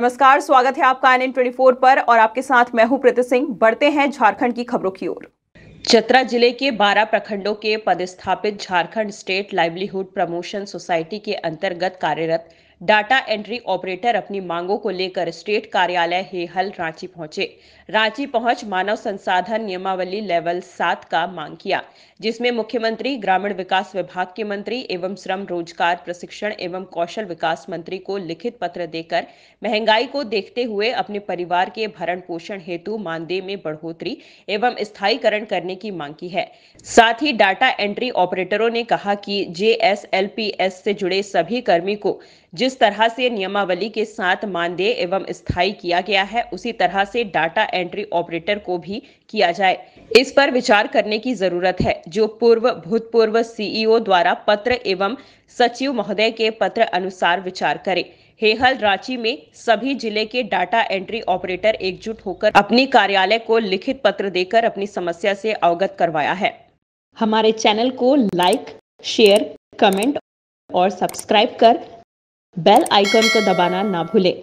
नमस्कार स्वागत है आपका एन एन ट्वेंटी फोर पर और आपके साथ मैं हूं प्रीति सिंह बढ़ते हैं झारखंड की खबरों की ओर चतरा जिले के 12 प्रखंडों के पदस्थापित Jharkhand state livelihood promotion society के अंतर्गत कार्यरत डाटा एंट्री ऑपरेटर अपनी मांगों को लेकर स्टेट कार्यालय हेहल रांची पहुंचे रांची पहुंच मानव संसाधन नियमावली लेवल सात का मांग किया जिसमें मुख्यमंत्री ग्रामीण विकास विभाग के मंत्री एवं श्रम रोजगार प्रशिक्षण एवं कौशल विकास मंत्री को लिखित पत्र देकर महंगाई को देखते हुए अपने परिवार के भरण पोषण हेतु मानदेय में बढ़ोतरी एवं स्थायीकरण करने की मांग की है साथ ही डाटा एंट्री ऑपरेटरों ने कहा कि जे से जुड़े सभी कर्मी को जिस जिस तरह से नियमावली के साथ मानदेय एवं स्थायी किया गया है उसी तरह से डाटा एंट्री ऑपरेटर को भी किया जाए इस पर विचार करने की जरूरत है जो पूर्व भूतपूर्व सीईओ द्वारा पत्र एवं सचिव महोदय के पत्र अनुसार विचार करें हेहल रांची में सभी जिले के डाटा एंट्री ऑपरेटर एकजुट होकर अपनी कार्यालय को लिखित पत्र देकर अपनी समस्या से अवगत करवाया है हमारे चैनल को लाइक शेयर कमेंट और सब्सक्राइब कर बेल आइकॉन को दबाना ना भूलें